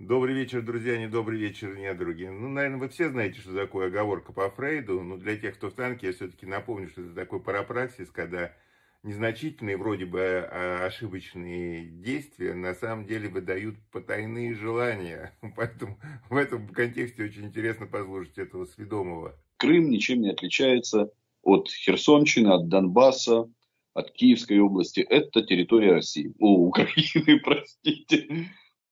Добрый вечер, друзья, не добрый вечер, не други. Ну, наверное, вы все знаете, что такое оговорка по Фрейду, но для тех, кто в танке, я все-таки напомню, что это такой парапраксис, когда незначительные, вроде бы а, ошибочные действия на самом деле выдают потайные желания. Поэтому в этом контексте очень интересно послушать этого сведомого. Крым ничем не отличается от Херсонщины, от Донбасса, от Киевской области. Это территория России. О, Украины, простите.